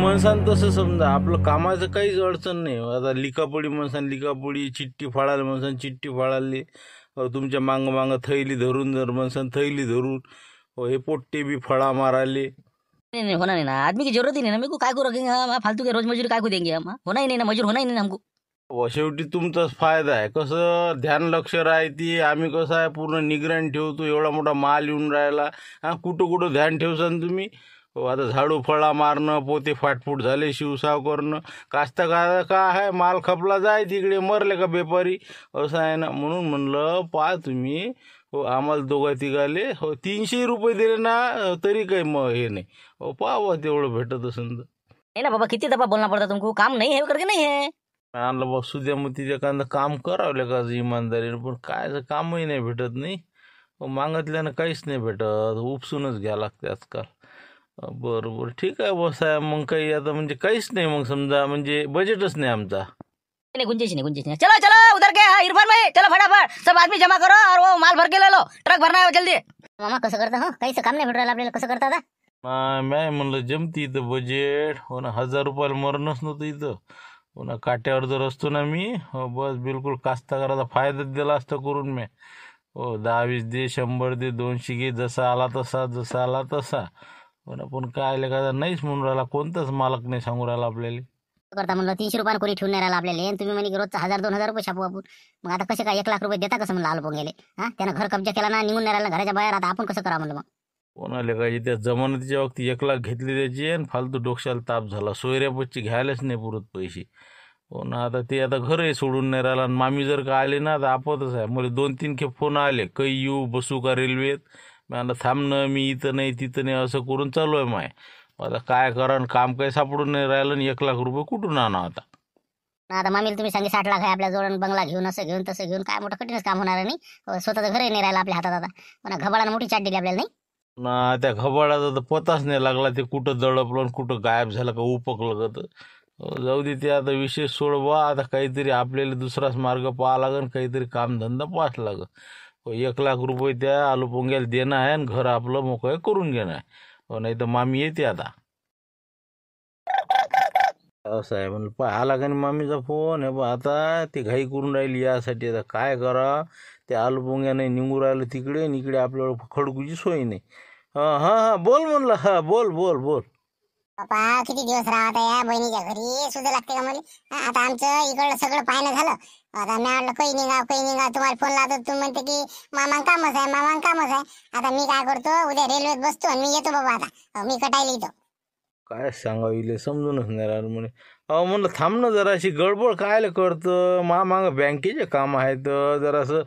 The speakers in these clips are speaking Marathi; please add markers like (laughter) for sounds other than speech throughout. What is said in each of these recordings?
माणसान तसं समजा आपलं कामाचं काहीच अडचण नाही आता लिकापोळी म्हणसान लिकापोळी चिठ्ठी फाळाली म्हणसान चिठ्ठी फाळाली तुमच्या मागं मागं थैली धरून जर माणसांनी थैली धरून हे पोट्टे बी फळा माराले नाही नाही होना नाही ना आदमी की जरूरत ना मी काय करू रखेंगे फालतू के रोज मजुरी काय करू देंगे हम ना मजूर होणार नाही नाही ना शेवटी तुमचाच फायदा आहे कसं ध्यान लक्ष राहते आम्ही कसं आहे पूर्ण निगराण ठेवतो एवढा मोठा माल येऊन राहिला हा कुठं कुठं ध्यान ठेवसान तुम्ही हो, आता झाडू फळा मारणं पोते फाटफूट झाले शिवसाव करणं कास्तकार का आहे माल खपला जाय तिकडे मरले का बेपारी असं आहे ना म्हणून म्हणलं पा तुम्ही हो आम्हाला दोघा तिघाले हो तीनशे रुपये दिले ना तरी काही मग हे नाही हो पाहावं तेवढं भेटत असं तर नाही ना बाबा किती दफा बोलणं पडता तुमको काम नाही हे करके नाही हे आणलं बाबा सुद्या मग तिथे कांद काम करावं का इमानदारीनं पण कायचं कामही नाही भेटत नाही हो, मागतल्यानं काहीच नाही भेटत उपसूनच घ्या लागते आजकाल बरं बरं ठीक आहे बस साहेब मग काही आता म्हणजे काहीच नाही मग समजा म्हणजे बजेटच नाही आमचा नहीं, नहीं गुंजेश नहीं चला चला उधर के इरफान भाई चलो फटाफट सब आदमी जमा करो और वो माल भर के ले लो ट्रक भरना है जल्दी मामा कसं करता हो काहीच काम नाही भेटू आपल्याला कसं करता आता मॅ म्हणलं जमती इथं बजेट हो ना हजार रुपयाला मरणच नव्हतं इथं हो ना काट्यावर जर असतो ना मी हो बस बिलकुल कास्तकाराचा फायदाच दिला असता करून मी हो दहा वीस दे शंभर दे दोनशे घे जसा आला तसा जसा आला तसा पण आपण काय का नाहीच म्हणून राहिला कोणताच मालक नाही सांगू राहिला आपल्याला करता म्हणलं तीनशे रुपयानं कोणी ठेवून नाही राहिला आपल्याला आणि तुम्ही म्हणे की रोजचा हजार दोन हजार रुपये छापू आपण मग आता कसे काय एक लाख रुपये देता कसं म्हणलं आलो गेले हा त्यांना घर कब्जा केला ना निघून नाही राहिला घराच्या बाहेर आता आपण कसं करा म्हणलं मग कोणाले काय त्या जमानतीच्या वक्ती एक लाख घेतली त्याची आणि फालतू डोक्याला ताप झाला सोयऱ्यापच्ची घ्यायलाच नाही पुरत पैसे कोण हो आता ते आता घरही सोडून नाही राहिला आणि मामी जर का आले ना तर आपतच आहे मला दोन तीन खेप फोन आले काही येऊ बसू का रेल्वेत मला थांबणं मी इथं नाही तिथं नाही असं करून चालू आहे माय आता काय करा काम काही सापडून नाही राहिलं आणि एक लाख रुपये कुठून आणा आता आता मामीला तुम्ही सांगितलं साठ लाख आहे आपल्या जोडून बंगला घेऊन असं घेऊन तसं घेऊन काय मोठं कठीणच काम होणार नाही हो, स्वतःचं घरही नाही राहिलं आपल्या हातात आता पण घबाडानं मोठी चाट दिली आपल्याला नाही ना त्या घबाडाचा तर पताच नाही लागला ते कुठं दडपलं कुठं गायब झालं का उपकलं तर हो, जाऊ दे ते आता विशेष सोडवा आता काहीतरी आपल्याला दुसराच मार्ग पाहा लागेल काहीतरी कामधंदा पाहा लागेल हो, एक लाख रुपये त्या आलू पोंग्याला देणं आहे आणि घर आपलं मोकळं करून घेणं आहे हो, नाही तर मामी येते आता असं आहे म्हणलं पा आला का नाही मामीचा फोन आहे बा आता ती घाई करून राहिली यासाठी आता काय करा ते आलू पोंग्याने निघून राहिलं तिकडे आणि इकडे आपल्याला खडकूची सोय नाही हां हां बोल म्हणलं हां बोल बोल बोल पप्पा किती दिवस राहत आहे बहिणीच्या घरी सुद्धा लागते का मला आता आमचं इकडलं सगळं पाहिलं झालं आता मी आणलं काही निघा काही निघा तुम्हाला फोन लावतो तुम्ही म्हणते की मामा कामच आहे मामा कामच आहे आता मी काय करतो उद्या रेल्वेत बसतो आणि मी येतो बाबा आता मी कटायला येतो काय सांगावं इले समजूनच नाही राहिलं म्हणे अहो म्हणलं थांब ना जराशी गडबड कायला करतं मा मागं बँकेचे काम आहेत जरासं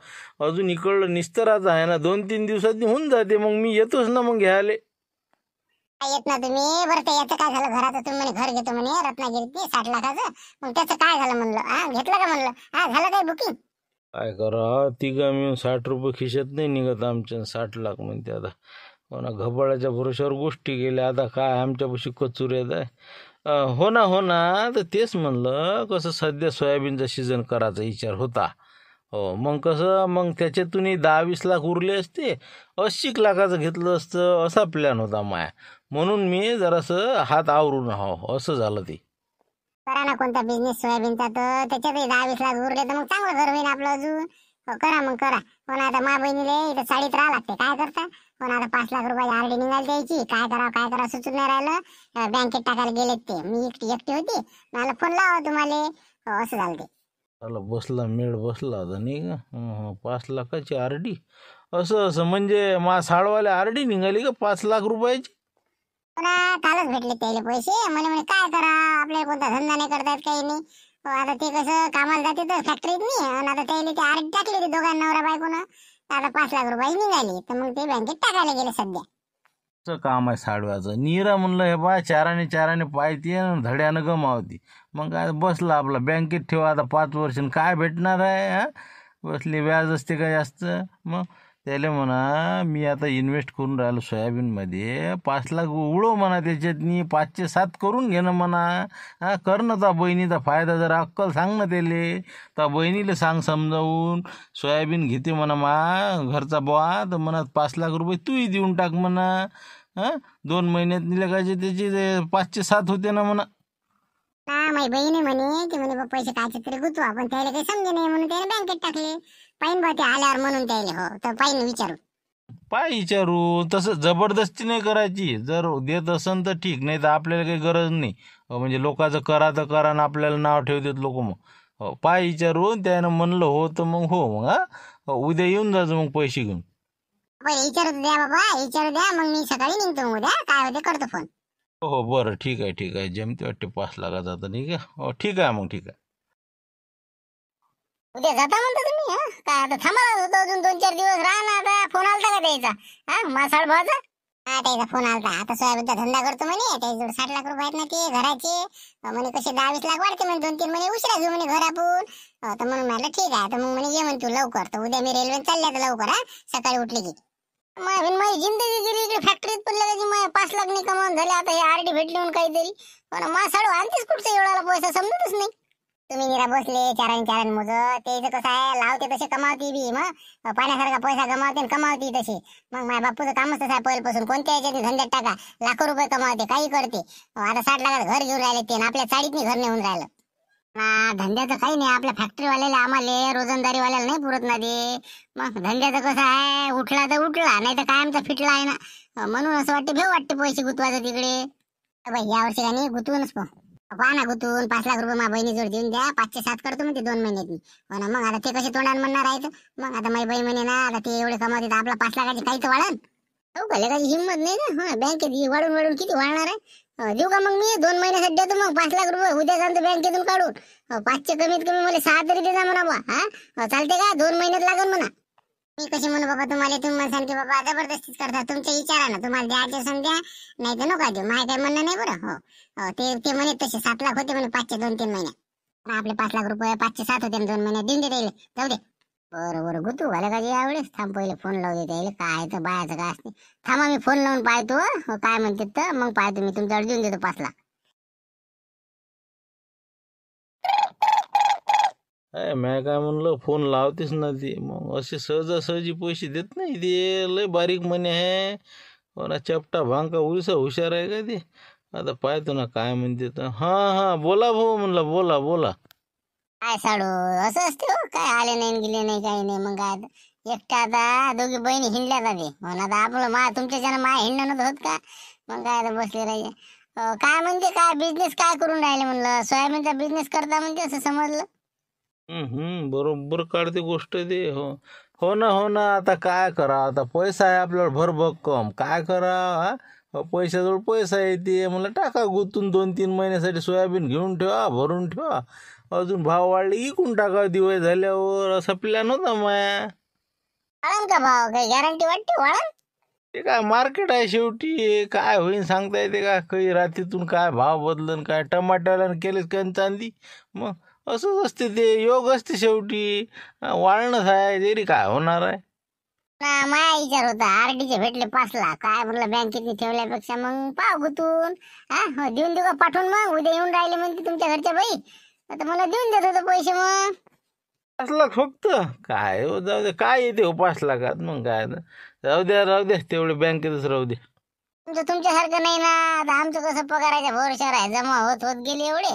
अजून इकडलं निस्तराचं आहे ना दोन तीन दिवसात होऊन जाते मग मी येतोच ना मग घ्यायला येत ना तुम्ही बरं ते याचं काय झालं घराचं तुम्ही म्हणे घर घेतो म्हणे रत्नागिरीत साठ लाखाचं मग त्याचं काय झालं म्हणलं हा घेतलं का म्हणलं हा झालं काय बुकिंग काय करा तिघा मिळून साठ रुपये खिशात नाही निघत आमच्या साठ लाख म्हणते आता कोणा घबळाच्या भरोश्यावर गोष्टी गेल्या आता काय आमच्यापाशी कचूर येत आहे हो ना हो ना तर तेच म्हणलं कसं सध्या सोयाबीनचा सीझन करायचा विचार होता हो मग कसं मग त्याच्यातूनही दहा वीस लाख उरले असते अशीक लाखाचं घेतलं असतं असा प्लॅन होता माया म्हणून मी जरासं हात आवरून हो असं झालं ते करा ना कोणता बिझनेस सोयाबीनचा तर त्याच्यातही दहा वीस लाख उरले तर मग चांगलं घर होईल आपलं अजून हो, करा मग करा पण हो आता मा बहिणीले इथं साडीत राहा लागते काय करता पण हो आता पाच लाख रुपयाची डी निघाली द्यायची काय करावं काय करावं सुचून नाही राहिलं बँकेत टाकायला गेलेत ते मी एकटी एकटी होती मला फोन लावा तुम्हाला हो, असं झालं ते त्याला बसला मेळ बसला आता नाही पाच लाखाची आर डी असं असं म्हणजे मा साडवाले आर डी निघाली का पाच लाख रुपयाची पण कालच भेटले त्याला पैसे म्हणे म्हणे काय करा आपल्या कोणता धंदा नाही करतायत काही नाही हो, आता ते कसं कामाला जाते तर फॅक्टरीत नाही आणि आता त्याला ते आर टाकली होती दोघांना नवरा बायकोनं आता पाच लाख रुपये निघाले तर मग ते बँकेत टाकायला गेले सध्या चं काम आहे साडव्याचं नीरा म्हणलं हे बा चाराने चाराने पायती धड्यानं गमावती मग काय बसला आपला बँकेत ठेवा आता पाच वर्ष काय भेटणार आहे बसले व्याज असते का जास्त मग त्याला म्हणा मी आता इन्व्हेस्ट करून राहिलो सोयाबीनमध्ये पाच लाख उडो म्हणा त्याच्यातनी पाचशे सात करून घेणं म्हणा हा कर ना त्या बहिणीचा फायदा जर अक्कल सांग ना त्याले त्या बहिणीला सांग समजावून सोयाबीन घेते म्हणा मा घरचा बुवा तर म्हणा पाच लाख रुपये तूही देऊन टाक म्हणा हां दोन महिन्यात निघायचे त्याचे पाचशे सात होते ना म्हणा का माझी बहीण आहे म्हणे की म्हणे पैसे कायचे तरी गुतू आपण त्याला काही समजे नाही म्हणून त्याने बँकेत टाकले पाहिन बाटे आल्यावर म्हणून त्याला हो तर पाहिन विचारू पाय विचारू तसं जबरदस्ती नाही करायची जर देत असन तर ठीक नाही तर आपल्याला काही गरज नाही म्हणजे लोकांचं करा तर करा आणि आपल्याला नाव देत लोक मग पाय विचारून त्यानं म्हणलं हो तर मग हो मग उद्या येऊन जायचं मग पैसे घेऊन विचारू द्या बाबा विचारू द्या मग मी सकाळी निघतो उद्या काय होते करतो फोन हो हो बरं ठीक आहे ठीक आहे जमते वाटते पाच लाखाचा तर नाही का हो ठीक आहे मग ठीक आहे उद्या जाता म्हणता तुम्ही काय आता थांबा होतो अजून दोन चार दिवस राहा ना आता फोन आलता का द्यायचा हा मासाळ भावाचा हा त्याचा फोन आलता आता सोयाबीनचा धंदा करतो म्हणे त्याच्याजवळ साठ लाख रुपये आहेत ना ते घराचे म्हणे कसे दहा वीस लाख वाढते म्हणे दोन तीन महिने उशिरा घेऊ म्हणे घर आपण तर म्हणून म्हटलं ठीक आहे तर मग म्हणे ये म्हणतो लवकर तर उद्या मी रेल्वे चालल्या तर लवकर हा सकाळी उठली की माझी जिंदगी गेली फॅक्टरीत पण पाच लाख नाही कमावून झाले आता हे आरडी भेटली म्हणून काहीतरी पण मासाळू आणतेच कुठचं एवढा पैसा समजतच नाही तुम्ही निरा बसले चारान चारान मोज ते कसं आहे लावते तसे कमावते बी मग पाण्यासारखा पैसा कमावते आणि कमावती तशी मग माझ्या बापूचं कामच तसं आहे पहिल्यापासून कोणत्या याच्यात धंद्यात टाका लाखो रुपये कमावते काही करते आता साठ लाखात घर घेऊन राहिले ते आपल्या साडीतनी घर नेऊन राहिलं धंद्याचं काही नाही आपल्या फॅक्टरीवाल्याला आम्हाला रोजंदारीवाल्याला नाही पुरत ना मग धंद्याचं कसं आहे उठला तर उठला नाही तर कायमचा फिटला आहे ना म्हणून असं वाटतं भेऊ वाटते पैसे गुतवायचं तिकडे या वर्षी आणि गुतवूनच पहा ना गुतून पाच लाख रुपये बहिणी जोड देऊन द्या पाचशे सात करतो मग ते दोन महिन्यात पण मग आता ते कसे तोंडाने म्हणणार आहेत मग आता माझी बहीण म्हणे ना आता ते एवढे कमावते आपला पाच लाखाची काहीच वाढन हो काही हिंमत नाही ना बँकेत वाढून वाढून किती वाढणार आहे देऊ का मग मी दोन महिन्यासाठी देतो मग पाच लाख रुपये उद्या सांगतो बँकेतून काढून पाचशे कमीत कमी मला सहा तरी देजा म्हणा बा चालते का दोन महिन्यात लागेल म्हणा मी कशी म्हणू बाबा तुम्हाला तुम्ही म्हणसान बाबा जबरदस्तीच करता तुमच्या विचारा ना तुम्हाला द्यायचे सण द्या नाही तर नका देऊ माझ्या काय म्हणणं नाही बरं हो ते ते म्हणे तसे सात लाख होते म्हणे पाचशे दोन तीन महिन्यात आपले पाच लाख रुपये पाचशे सात होते दोन महिन्यात देऊन दे जाऊ दे बरं बरं गुतू घाला का यावेळेस थांब पहिले फोन लावले त्याला काय तर बायाचं काय असते थांबा मी फोन लावून पाहतो हो, काय म्हणते तर मग पाहतो मी तुमच्यावर देऊन देतो पाच लाख मॅ काय म्हणलं फोन लावतेस ना ती मग असे सहजासहजी पैसे देत नाही ते लय बारीक म्हणे आहे कोणा चपटा भांका उलसा हुशार आहे का ते आता पाहतो ना काय म्हणते तर हां हां बोला भाऊ म्हणलं बोला बोला काय साडू असं असते हो काय आले नाही गेले नाही काही नाही मग काय एकटा आता दोघी बहिणी हिंडल्या जाते म्हणून आता आपलं मा तुमच्या माय हिंडणं होत का मग काय आता बसले राहिले काय म्हणते काय बिझनेस काय करून राहिले म्हणलं सोयाबीनचा बिझनेस करता म्हणते असं समजलं हम्म बरोबर काढते गोष्ट ते हो हो ना हो ना आता काय करा आता पैसा आहे आपल्याला भर काय करा पैशाजवळ पैसा येते मला टाका गुतून दोन तीन महिन्यासाठी सोयाबीन घेऊन ठेवा भरून ठेवा अजून भाव वाढले इकून टाका दिवे झाल्यावर असं प्लॅन होता माया का भाऊ काय गॅरंटी वाटते वळण ते काय मार्केट आहे शेवटी काय होईन सांगता येते का काही रात्रीतून काय भाव बदलन काय टमाट्याला केलेच कन चांदी मग असंच असते ते योग असते शेवटी वाळणंच आहे तरी काय होणार आहे ना माझा विचार होता आरडीचे भेटले पाच लाख काय म्हटलं बँकेत ठेवल्यापेक्षा मग पाव गुतून हा हो, देऊन देऊ का पाठवून मग उद्या येऊन राहिले म्हणते तुमच्या घरच्या बाई आता मला देऊन देत होता पैसे मग असला लाख फक्त काय हो जाऊ दे काय येते हो पाच लाखात मग काय जाऊ दे द्या राहू द्या तेवढे बँकेतच राहू दे तुमचं तुमच्यासारखं नाही ना आता आमचं कसं पगाराच्या भरोशावर आहे जमा होत होत गेले एवढे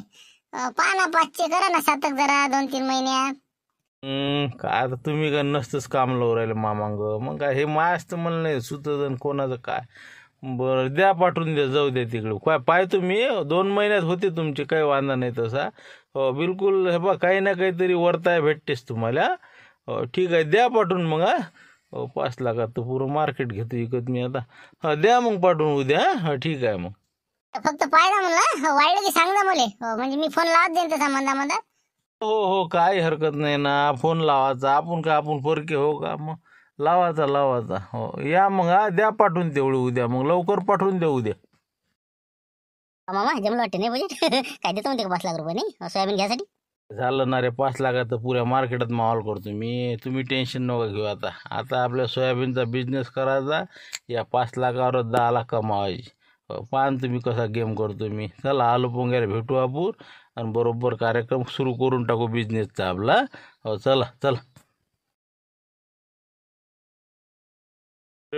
पाना ना पाचशे करा ना सातक जरा दोन तीन महिन्यात का काय आता तुम्ही का नसतंच काम लावून राहिले मामांग मग काय हे माय असतं म्हणलं नाही सुतजन कोणाचं काय बरं द्या पाठवून द्या जाऊ द्या तिकडे काय पाय तुम्ही दोन महिन्यात होते तुमचे काही वांदा नाही तसा हो बिलकुल हे बा काही ना काहीतरी वरताय भेटतेस तुम्हाला हो ठीक आहे द्या पाठवून मग हो पाच लाखात तर पूर्ण मार्केट घेतो विकत मी आता हा द्या मग पाठवून उद्या हा ठीक आहे मग फक्त पाहिला म्हणलं हो, वाईट की सांग हो, म्हणजे मी फोन लावत देईन तसा मंदा मंदा हो हो काही हरकत नाही ना फोन लावायचा आपण का आपण परके हो का मग लावायचा लावायचा हो या मग हा द्या पाठवून तेवढी उद्या मग लवकर पाठवून देऊ उद्या मामा नाही (laughs) काय देतो म्हणते पाच लाख रुपये नाही सोयाबीन घ्यासाठी झालं ना रे पाच लाखात पुऱ्या मार्केटात माहोल करतो मी तुम्ही टेन्शन नका घेऊ आता आता आपल्या सोयाबीनचा बिझनेस करायचा या पाच लाखावर दहा लाख कमावायची हो, पान तुम्ही कसा गेम करतो मी चला आलो पोंग्याला भेटू आपण आणि बरोबर कार्यक्रम सुरू करून टाकू बिझनेसचा आपला हो चला चला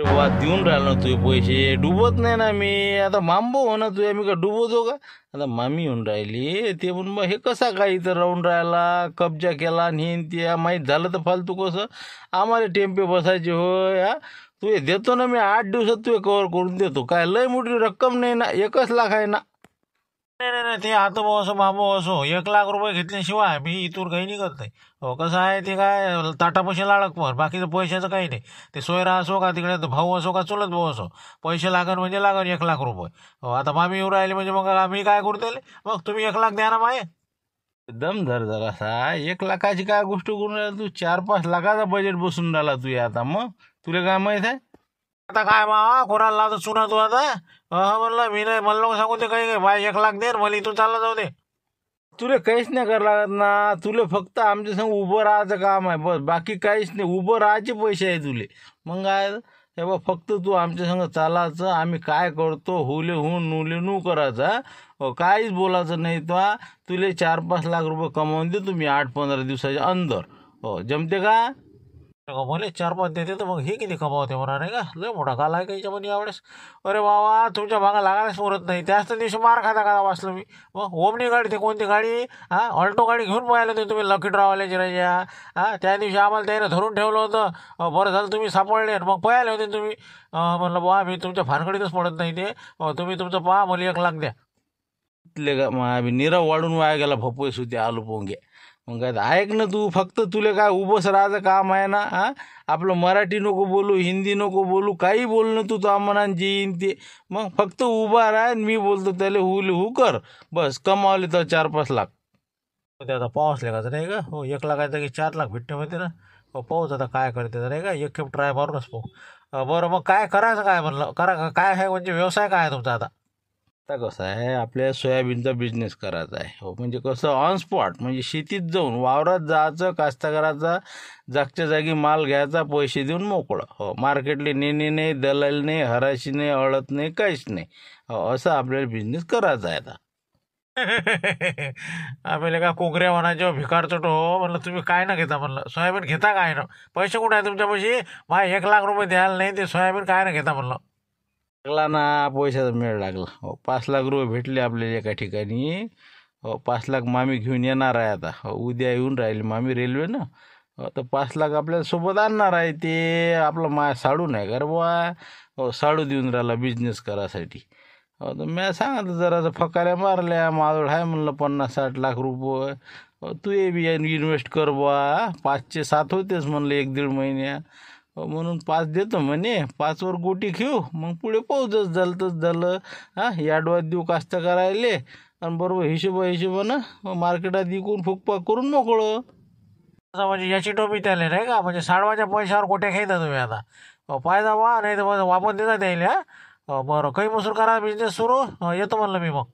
वा देऊन राहिला ना तुझे पैसे डुबत नाही ना मी आता मांबो हो ना तुझ्या मी का डुबवतो का आता मामी येऊन राहिली ते पण मग हे कसा काय इथं राहून राहिला कब्जा केला आणि ते माहीत झालं तर फालतू कसं आम्हाला टेम्पे बसायचे हो या तू देतो ना मी आठ दिवसात तू कव्हर कवर करून देतो काय लय मोठी रक्कम नाही ना एकच लाख आहे ना नाही नाही नाही ते आता भाऊ असो मामू असो एक लाख रुपये घेतल्याशिवाय मी इथून काही नाही करत नाही हो कसं आहे ते काय ताटापाशी लाडक पण बाकीचं पैशाचं काही नाही ते सोयरा असो का तिकडे भाऊ असो का चुलत भाऊ असो पैसे लागण म्हणजे लागण एक लाख रुपये हो आता मामी येऊ राहिले म्हणजे मग आम्ही काय करू मग तुम्ही एक लाख द्या ना माये दम धर जरासा एक लाखाची काय गोष्ट करून राहिला तू चार पाच लाखाचा बजेट बसून राहिला तू आता मग तुला काय माहीत आहे आता काय मा कोणाला लावतो चुना तू आता हा म्हणलं मी नाही मला सांगू ते काही काही बाय एक लाख दे मला इथून चालला जाऊ दे तुला काहीच नाही करा लागत ना तुले फक्त आमच्या संग उभं राहायचं काम आहे बस बाकी काहीच नाही उभं राहायचे पैसे आहे तुले मग काय हे बा फक्त तू आमच्या संग चालायचं आम्ही काय करतो हुले हुन नुले नू हो काहीच बोलायचं नाही तो तुले चार पाच लाख रुपये कमावून दे तुम्ही आठ पंधरा दिवसाच्या अंदर हो जमते का मला चार पाच देते तर मग हे किती कमावते म्हणा नाही का लय मोठा काल आहे का हिच्या यावेळेस अरे बाबा तुमच्या भागा लागायलाच मुरत नाही त्याच तर दिवशी मार खाता का वाचलो मी मग ओमनी गाडी ते कोणती गाडी हा ऑल्टो गाडी घेऊन पाहिलं ते तुम्ही लकी ड्रावाल्याची राजा हा त्या दिवशी आम्हाला त्याने धरून ठेवलं होतं बरं झालं तुम्ही सापडले मग पळाले होते तुम्ही म्हणलं बा मी तुमच्या फारकडीतच पडत नाही ते तुम्ही तुमचं पहा मला एक लाख द्या का नीरव वाढून वाया गेला भपोय सुद्धा आलू पोंगे मग काय ऐक ना तू फक्त तुले काय उभंच राहायचं काम आहे ना हा आपलं मराठी नको बोलू हिंदी नको बोलू काही बोल बोलणं तू तो आम्हाला येईन ते मग फक्त उभा राह मी बोलतो त्याला हुल हु कर बस कमावले तर चार पाच लाख ते आता पाऊस लागायचं नाही का हो एक लाखायचं की चार लाख भेटते माहिती ना हो पाऊस आता काय करते नाही का एक ट्राय मारूनच पाहू बरं मग काय करायचं काय म्हणलं करा काय आहे म्हणजे व्यवसाय काय आहे तुमचा आता आता कसं आहे आपल्या सोयाबीनचा बिझनेस करायचा आहे हो म्हणजे कसं ऑन स्पॉट म्हणजे शेतीत जाऊन वावरात जायचं कास्तकाराचा जागच्या जागी माल घ्यायचा पैसे देऊन मोकळं हो मार्केटले नेणे नाही दलाल नाही हराशी नाही अळत नाही काहीच नाही हो असं आपल्याला बिझनेस करायचा आहे आता (laughs) आपल्याला का कोकऱ्या म्हणायच्या भिकार चटो हो म्हणलं तुम्ही काय ना घेता म्हणलं सोयाबीन घेता काय ना पैसे कुठे आहे तुमच्यापाशी भा एक लाख रुपये द्यायला नाही ते सोयाबीन काय ना घेता म्हणलं लागला ना पैशाचा मेळ लागला हो पाच लाख रुपये भेटले आपल्याला एका ठिकाणी हो पाच लाख मामी घेऊन येणार आहे आता हो, उद्या येऊन राहिली मामी रेल्वेनं हो, तर पाच लाख आपल्या सोबत आणणार आहे ते आपलं मा साडू नाही का बुवा हो, साडू देऊन राहिला बिझनेस करासाठी तर मी सांगितलं जरा फकाऱ्या मारल्या माजवळ आहे म्हणलं पन्नास साठ लाख रुपये तू हे बी इन्व्हेस्ट कर बा पाचशे सात होतेच म्हणलं एक दीड महिन्या म्हणून पाच देतो म्हणे पाचवर गोटी घेऊ मग पुढे जस झालं तस झालं हां याडवा देऊ करायले आणि बरोबर हिशोब हिशोबानं मार्केटात विकून फुकपाक करून मोकळं असं म्हणजे याची टोपी त्याला नाही का म्हणजे साडवाच्या पैशावर गोट्या खेळता तुम्ही आता फायदा वा नाही तर वापर देता त्याला हा बरं काही मसूर करा बिझनेस सुरू येतो म्हणलं मी मग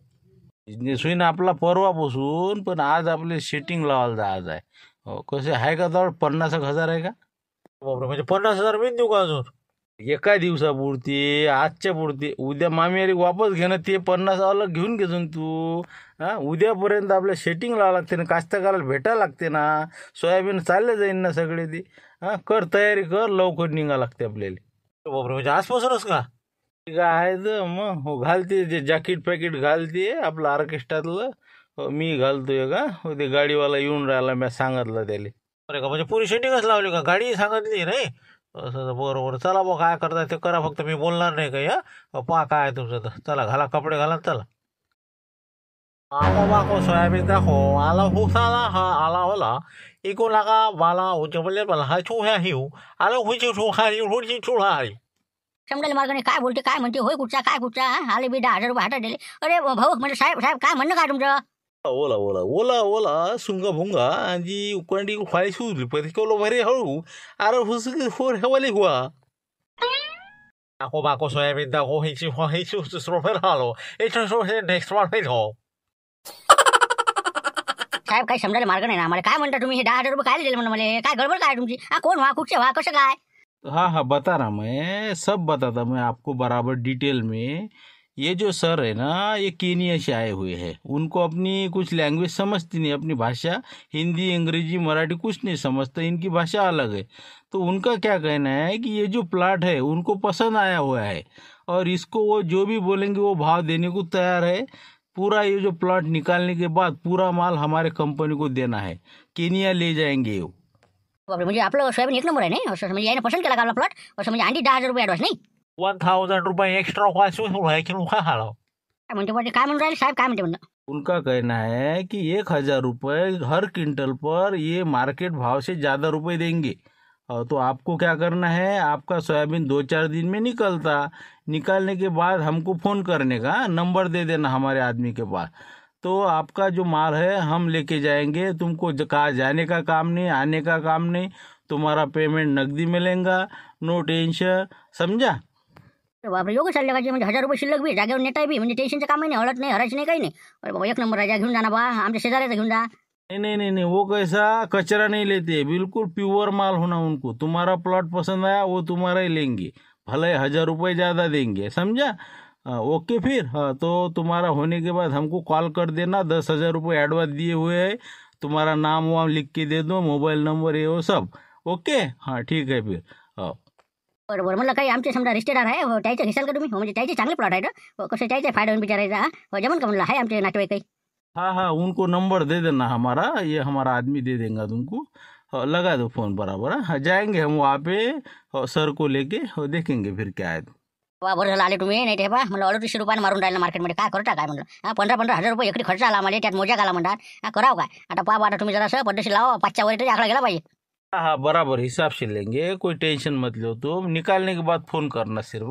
बिझनेस होईन आपला परवापासून पण आज आपले सेटिंग लावायला आज आहे हो कसे आहे का जवळ पन्नास एक हजार आहे का बापरे म्हणजे पन्नास हजार मी देऊ का अजून एका दिवसापुरती आजच्या पुरती उद्या मामीवारी वापस घेणं ते पन्नास अलग घेऊन घेजून तू हां उद्यापर्यंत आपल्या सेटिंग लावा लागते ना कास्तकाराला भेटायला लागते ना सोयाबीन चालले जाईन ना सगळे ते हां कर तयारी कर लवकर निघा लागते आपल्याला बापरे म्हणजे आजपासूनच का आहे तर मग हो घालते जे जॅकेट पॅकेट घालते आपलं ऑर्केस्ट्रातलं हो, मी घालतोय का हो ते गाडीवाला येऊन राहिला मी सांगितलं त्याला अरे का म्हणजे पुरी शेटिंगच लावली का गाडी सांगितली नाही असं बरोबर चला बघ काय करता ते करा फक्त मी बोलणार नाही काही पहा काय तुमचं तर चला घाला कपडे घाला चला आलो बाको सोयाबीन दाखो हो, आला हुसाला हा आला होला इको लागा बाला उचबले बाला हा छू ह्या हिव आलो हुची छू हारी हुची छू हारी मार्गाने काय बोलते काय म्हणते होय कुठचा काय कुठचा आले बी दहा हजार रुपये दिले अरे भाऊ म्हणजे साहेब साहेब काय म्हणणं काय तुमचं ओला ओला ओला ओला सुंगा भुंगा आणि उकंडी फाळी शिवली पण कोलो भारी हळू अरे हुसकी फोर हेवाली हुआ दाखो बाको सोयाबीन दाखो हो, हिची हो, हिची दुसरोफेर हालो इथं सो हे नेक्स्ट वन पेज हो साहेब काही समजायला मार्ग नाही ना आम्हाला काय म्हणता तुम्ही हे दहा हजार रुपये काय दिले म्हणून मला काय गडबड काय तुमची आ कोण वा कुठचे वा कसं काय हा हा बता रहा मैं सब बताता मैं आपको बराबर डिटेल में ये जो सर है ना ये केनिया से आए हुए हैं उनको अपनी कुछ लैंग्वेज समझती नहीं अपनी भाषा हिंदी अंग्रेजी मराठी कुछ नहीं समझते इनकी भाषा अलग है तो उनका क्या कहना है कि ये जो प्लाट है उनको पसंद आया हुआ है और इसको वो जो भी बोलेंगे वो भाव देने को तैयार है पूरा ये जो प्लाट निकालने के बाद पूरा माल हमारे कंपनी को देना है केनिया ले जाएंगे वो मुझे आप लोग सोयाबीन एक नंबर है नहीं और समझ पसंद आपका प्लॉट और समझ आंटी दस हजार रुपये एडवांस नहीं वन थाउजेंड रुपये एक्स्ट्रा कि किलो खा खाला काय म्हणते म्हणजे काम म्हणून राहिले साहेब काम म्हणते म्हणलं उनका कहना है कि एक हजार रुपये हर क्विंटल पर ये मार्केट भाव से ज़्यादा रुपए देंगे और तो आपको क्या करना है आपका सोयाबीन दो चार दिन में निकलता निकालने के बाद हमको फ़ोन करने का नंबर दे देना हमारे आदमी के पास तो आपका जो माल है हम लेके जाएंगे तुमको कहा जाने का काम नहीं आने का काम नहीं तुम्हारा पेमेंट नकदी मिलेगा नो टेंशन समझा बापरे योगं चालले पाहिजे म्हणजे हजार रुपये शिल्लक भी जागे नेता भी म्हणजे टेन्शनचं काम नाही हळत नहीं हरायचं नहीं कहीं नहीं बाबा एक नंबर राजा घून जाना बा आम शेजाऱ्याचा घून जा नहीं नहीं नहीं नहीं वो कैसा कचरा नहीं लेते बिल्कुल प्योर माल होना उनको तुम्हारा प्लॉट पसंद आया वो तुम्हारा ही लेंगे भले हजार रुपये ज़्यादा देंगे समझा आ, हाँ, ओके फिर हाँ तो तुम्हारा होने के बाद हमको कॉल कर देना दस हज़ार रुपये एडवांस दिए हुए है तुम्हारा नाम वाम लिख के दे दो मोबाइल नंबर ये वो सब ओके हाँ ठीक है फिर हाँ बरोबर म्हणलं काही आमचे समजा रिश्तेदार आहे हो त्याचे घेसाल का तुम्ही हो म्हणजे त्याचे चांगले प्लॉट आहे ना कसे त्याचे फायदा होऊन विचारायचा हो जमन का म्हणलं आहे आमचे नातेवाईक काही हा हा उनको नंबर दे देना हमारा ये हमारा आदमी दे देगा तुमको हो, लगा दो फोन बराबर हाँ जाएंगे हम वहाँ पे हो, सर को लेके हो, देखेंगे फिर क्या है वा बरं झालं आले तुम्ही नाही ते बा म्हणलं अडतीसशे रुपयानं मारून राहिलं मार्केटमध्ये काय करता काय म्हणलं हा पंधरा पंधरा हजार रुपये एकडे खर्च आला मला त्यात मोजा आला म्हणतात हा करावं काय आता पा बाटा तुम्ही जरा सर पद्धतशीर लावा पाचच्या वर आकडा गेला पाहिजे हाँ, हाँ बराबर हिसाब से लेंगे कोई टेंशन मत लो तो निकालने के बाद फ़ोन करना सिर्फ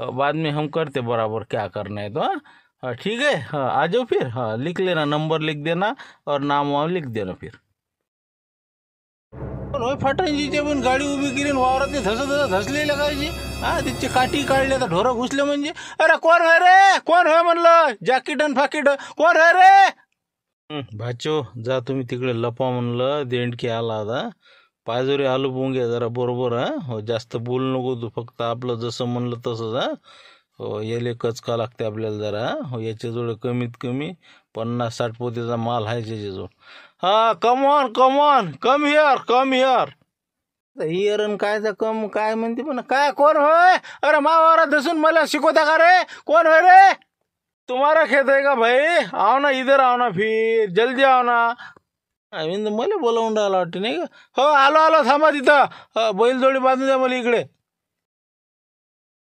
हाँ। बाद में हम करते बराबर क्या करना है तो हाँ।, हाँ ठीक है हाँ आ जाओ फिर हाँ लिख लेना नंबर लिख देना और नाम वाम लिख देना फिर गाडी उभी केली वावरात धस धस तिचे काठी काढले तर ढोरं घुसले म्हणजे अरे कोण है रे कोण होय म्हणलं जॅकेट आणि फाकीट कोण रे हम्म, भाचो जा तुम्ही तिकडे लपा म्हणलं देंडकी आला आता पाहिजे आलो बोंगे जरा बरोबर हा हो जास्त बोल नको तू फक्त आपलं जसं म्हणलं तसंच हा हो याले कचका लागते आपल्याला जरा हो याच्याजवळ कमीत कमी पन्नास साठ पोतीचा माल आहे त्याच्याजवळ हा come on come on come here come here here काय तर कम काय म्हणते पण काय कोण होय अरे मावारा धसून मला शिकवता का रे कोण होय रे तुम्हारा खेत का भाई आव ना इधर आव ना फिर जल्दी आओ ना आम्ही मला बोलावून राहिला वाटते नाही का हो आलो आलो थांबा तिथं बैल जोडी बांधून द्या मला इकडे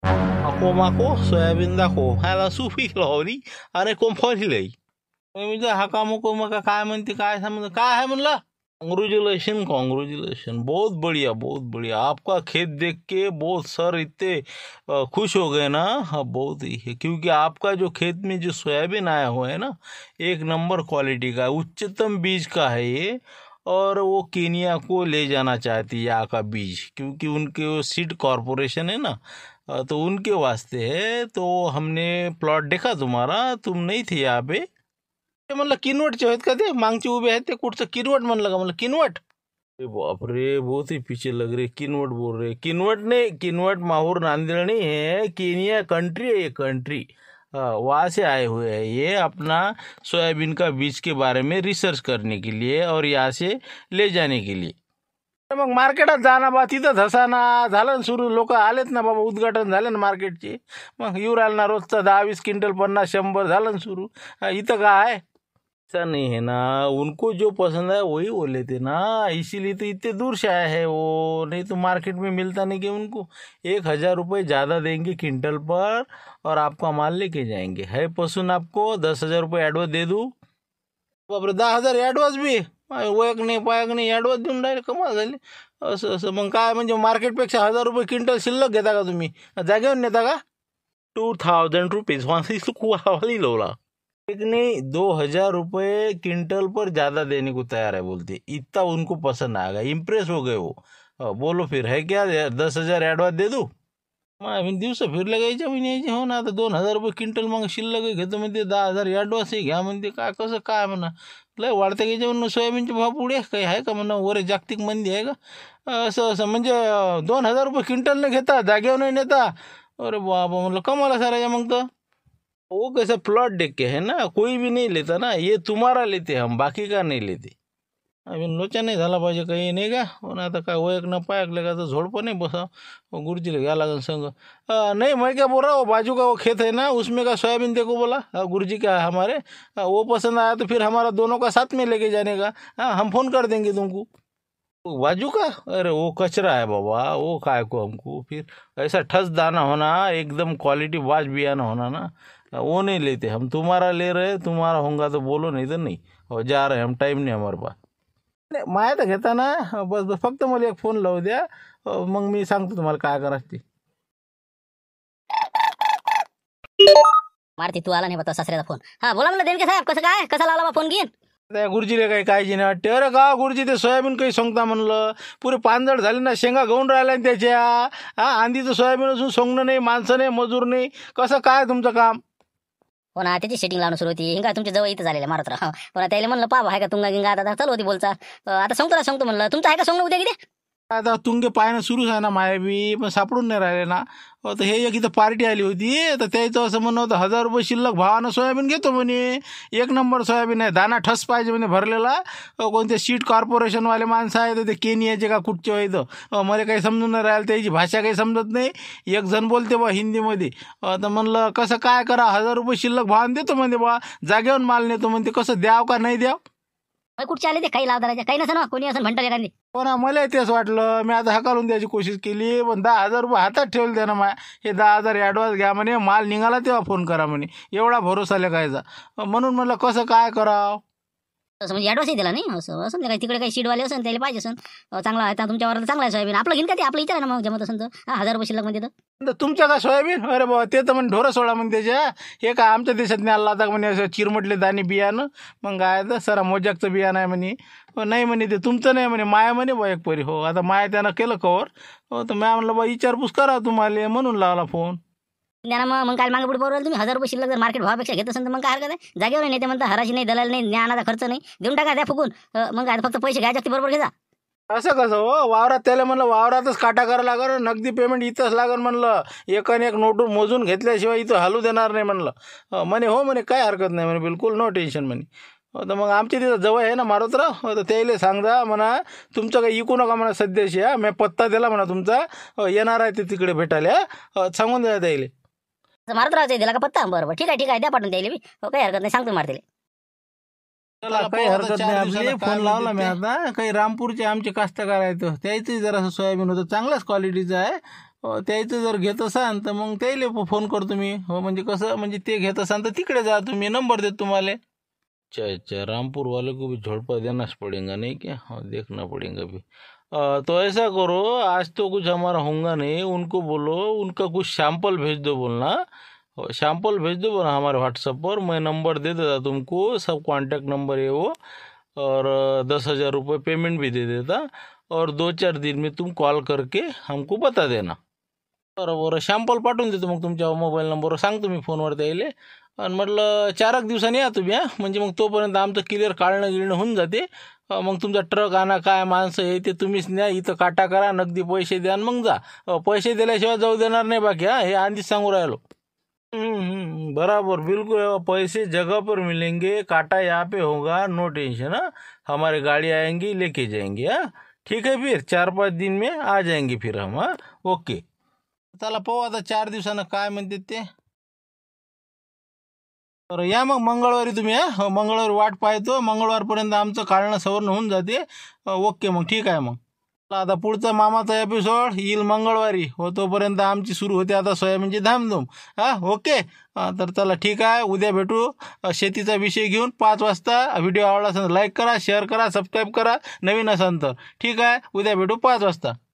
माको माको सोयाबीन दाखव खायला सुफी लावली अरे कोंफावली लई मी म्हणजे हाका मुको मका काय म्हणते काय समज काय आहे म्हणलं कॉन्ग्रेचुलेशन कॉन्ग्रेचुलेशन बहुत बढ़िया बहुत बढ़िया आपका खेत देख के बहुत सर इतने खुश हो गए ना हाँ बहुत ही है क्योंकि आपका जो खेत में जो सोयाबीन आया हुआ है ना एक नंबर क्वालिटी का उच्चतम बीज का है ये और वो केनिया को ले जाना चाहती है आका बीज क्योंकि उनके वो सीड कॉरपोरेशन है ना तो उनके वास्ते है तो हमने प्लॉट देखा तुम्हारा तुम नहीं थे यहाँ पे ते तो मतलब किनवट किनवटचे आहेत का ते मागचे उभे आहेत ते तो कुठचं तो किनवट म्हणलं का म्हणलं मतलब किनवट बाप बापरे बहुत ही पीछे लग रे किनवट बोल रहे किनवट नहीं किनवट माहौर नांदेड़ है केनिया कंट्री है ये कंट्री वहाँ से आए हुए है ये अपना सोयाबीन का बीज के बारे में रिसर्च करने के लिए और यहाँ से ले जाने के लिए मग मार्केटात जाना बा तिथं धसाना झालं सुरू लोक आलेत ना बाबा उद्घाटन झालं ना मार्केटचे मग यूर आलना ना रोजचा दहा वीस क्विंटल पन्नास शंभर झालं सुरू इथं काय ऐसा नहीं है ना उनको जो पसंद है वही वो लेते ना इसीलिए तो इतने दूर से आया है वो नहीं तो मार्केट में मिलता नहीं कि उनको एक हज़ार रुपये ज़्यादा देंगे क्विंटल पर और आपका माल लेके जाएंगे है पसंद आपको दस हज़ार रुपये एडवांस दे दूँ बापरे दस हजार भी वो एक नहीं पायक नहीं एडवांस देऊन डायरेक्ट कमा झाली असं असं मग काय म्हणजे मार्केटपेक्षा हजार रुपये क्विंटल शिल्लक घेता का तुम्ही जागेवर नेता का टू थाउजंड रुपीज वासी खूप हवाली लावला एक नहीं दो हजार रुपये क्विंटल पर ज़्यादा देने को तैयार है बोलते इतना उनको पसंद आ गया इम्प्रेस हो गए वो हाँ, बोलो फिर है क्या दस हजार एडवांस दे दू मैं दिवस फिरलं गायचे जी हो ना तो दोन हजार रुपये क्विंटल मग शिल्लक तो म्हणते दहा हजार ॲडव्हान्सही घ्या म्हणते काय कसं काय म्हणा लय वाढते घ्यायचे म्हणून सोयाबीनचे भाव पुढे काही आहे का म्हणा वर जागतिक मंदी आहे का असं असं म्हणजे दोन हजार रुपये नहीं घेता जागेवर नाही नेता अरे बाबा म्हणलं कमाला सरायच्या मग तर वो कैसे प्लॉट देख के है ना कोई भी नहीं लेता ना ये तुम्हारा लेते हम बाकी का नहीं लेते अभी लोचा नहीं झाला पाहिजे काही नाही का पण आता काय ना न पायकले का तर तो झोड पण नाही बसा गुरुजीला घ्या लागेल संग नाही मैं क्या बोल रहा वो बाजू का वो खेत है ना उसमें का सोयाबीन देखो बोला गुरुजी का हमारे वो पसंद आया तो फिर हमारा दोनों का साथ में लेके जाने का हाँ हम फोन कर देंगे तुमको बाजू का अरे वो कचरा है बाबा वो काय को हमको फिर ऐसा ठस दाना होना एकदम क्वालिटी वाज बियाना होना ना वो नहीं लेते हम तुम्हारा ले रहे तुम्हारा होगा तो बोलो नहीं तो नहीं और जा रहे हम टाइम नाही हमारे पास माया तर घेताना बस बस फक्त मला एक फोन लावू द्या मग मी सांगतो तुम्हाला काय करा ते मारती तू आला नाही बा फोन हा बोला म्हणलं देणके साहेब कसं काय कसा लावला फोन घेईन त्या गुरुजीला काही काळजी नाही वाटते अरे का गुरुजी ते सोयाबीन काही सोंगता म्हणलं पुरे पानझड झाले ना शेंगा घेऊन राहिला त्याच्या हा आंधीचं सोयाबीन असून सोंगणं नाही माणसं नाही मजूर नाही कसं काय तुमचं काम पुन्हा हो त्याची शेटिंग लावणं सुरू होती हिंगा तुमच्या जवळ इथं झालेलं मारत राहा पुन्हा हो त्याला म्हणलं पाप आहे का तुंगा गिंगा आता चालू होती बोलचा आता सांगतो ना सांगतो म्हणलं तुमचं आहे का सांगणं उद्या किती आता तुंगे पायनं सुरूच आहे ना बी पण सापडून नाही राहिले ना तर हे एक इथं पार्टी आली होती तर त्याचं असं म्हणणं होतं हजार रुपये शिल्लक भावानं सोयाबीन घेतो म्हणे एक नंबर सोयाबीन आहे दाना ठस पाहिजे म्हणे भरलेला कोणते सीट कॉर्पोरेशनवाले माणसं आहेत ते केनियाचे का कुठचे व्हायचं मला काही समजून नाही राहिलं त्याची भाषा काही समजत नाही एक जण बोलते बा हिंदीमध्ये तर म्हणलं कसं काय करा हजार रुपये शिल्लक भावानं देतो म्हणे बा जागेवर माल नेतो म्हणते कसं द्याव का नाही द्याव कुठच्या आले ते काही लाव काही नसं ना कोणी असं म्हणतात एखादी पण हो मला तेच वाटलं मी आता हकालून द्यायची कोशिश केली पण दहा हजार रुपये हातात ठेवले द्या ना माया हे दहा हजार ॲडव्हान्स घ्या म्हणे माल निघाला तेव्हा फोन करा म्हणे एवढा भरोसा कायचा म्हणून म्हटलं कसं काय करावं तसं म्हणजे ॲडवान्सही दिला नाही असं असं म्हणजे काही तिकडे काही सीडवाले असेल त्याला पाहिजे असेल चांगला आहे तुमच्या चांगला आहे सोयाबीन आपलं घेईन का ते आपलं इतर ना मग जमत असेल हजार रुपये शिल्लक म्हणजे तुमच्या का सोयाबीन अरे बाबा ते तर म्हणे ढोरं सोळा म्हणते त्याच्या हे का आमच्या देशात नाही आला आता म्हणे असं चिरमटले दाणे बियाणं मग काय तर सरा मोजाकचं बियाणं आहे म्हणे हो, नाही म्हणे ते तुमचं नाही म्हणे माया म्हणे बा एक परी हो आता माया त्यानं केलं कवर हो तर मॅम म्हणलं बा विचारपूस करा तुम्हाला म्हणून लावला फोन द्या मग मग काल मागे पुढे बरोबर तुम्ही हजार रुपये शिल्लक जर मार्केट भावापेक्षा घेत असेल तर मग काय हरकत आहे जागेवर नाही ते म्हणता हराशी नाही दलाल नाही ज्ञानाचा खर्च नाही देऊन टाका द्या फुकून मग आता फक्त पैसे घ्यायच्या बरोबर घेजा असं कसं हो वावरात त्याला म्हणलं वावरातच काटा करा लागल नगदी पेमेंट इथंच लागल म्हणलं एकाने एक नोट मोजून घेतल्याशिवाय इथं हलू देणार नाही म्हणलं म्हणे हो म्हणे काय हरकत नाही म्हणे बिलकुल नो टेन्शन म्हणे तर मग आमच्या तिथं जवळ आहे ना हो तर त्याला सांगा म्हणा तुमचं काही इकू नका म्हणा सध्याशी मी पत्ता दिला म्हणा तुमचा येणार आहे ते तिकडे भेटायला सांगून द्या त्याला मारत राहायचं दिला का पत्ता बरोबर ठीक आहे ठीक आहे द्या पाठवून द्यायला मी हो काही हरकत नाही सांगतो मारतील काही हरकत नाही फोन लावला मी आता काही रामपूरचे आमचे कास्तकार आहेत त्याचं जरा सोयाबीन होतं चांगल्याच क्वालिटीचं आहे त्याचं जर घेत असाल तर मग त्याला फोन करतो मी हो म्हणजे कसं म्हणजे ते घेत असाल तर तिकडे जा तुम्ही नंबर देतो तुम्हाला अच्छा अच्छा रामपूर वाले को झोड़पा देना पडेंगा नाही का हो देखना पड़ेगा बी तो ऐसा करो आज तो कुछ हमारा होगा नहीं उनको बोलो उनका कुछ सैम्पल भेज दो बोलना सैम्पल भेज दो बोलना हमारे व्हाट्सएप पर मैं नंबर दे देता तुमको सब कांटेक्ट नंबर है वो और दस हज़ार रुपये पेमेंट भी दे देता और दो चार दिन में तुम कॉल करके हमको बता देना बरं बरं शॅम्पल पाठवून देतो मग तुमच्या मोबाईल नंबरवर सांगतो मी फोनवर त्याले आणि म्हटलं चारक दिवसांनी या तुम्ही हां म्हणजे मग तोपर्यंत आमचं क्लिअर काढणं गिळणं होऊन जाते मग तुमचा ट्रक आणा काय माणसं हे ते तुम्हीच न्या इथं काटा करा नगदी पैसे द्या मग जा पैसे दिल्याशिवाय जाऊ देणार नाही बाकी हा हे आधीच सांगू राहिलो बराबर बिलकुल पैसे जगा पर मिलेंगे काटा यहाँ पे होगा नो टेंशन हा हमारी गाड़ी आएंगी लेके जाएंगी हा ठीक आहे फिर चार पाच दिन में आ जाएंगे फिर हम हां ओके चला पाहू आता चार दिवसानं काय म्हणते ते तर या मग मंगळवारी तुम्ही हा हो, मंगळवारी वाट पाहतो मंगळवारपर्यंत आमचं कारण सवर्ण होऊन जाते ओके मग ठीक आहे मग आता पुढचा मामाचा एपिसोड येईल मंगळवारी हो तोपर्यंत आमची सुरू होते आता सोयाबीनची धामधूम हा ओके तर चला ठीक आहे उद्या भेटू शेतीचा विषय घेऊन पाच वाजता व्हिडिओ आवडला असेल लाईक करा शेअर करा सबस्क्राईब करा नवीन असेल तर ठीक आहे उद्या भेटू पाच वाजता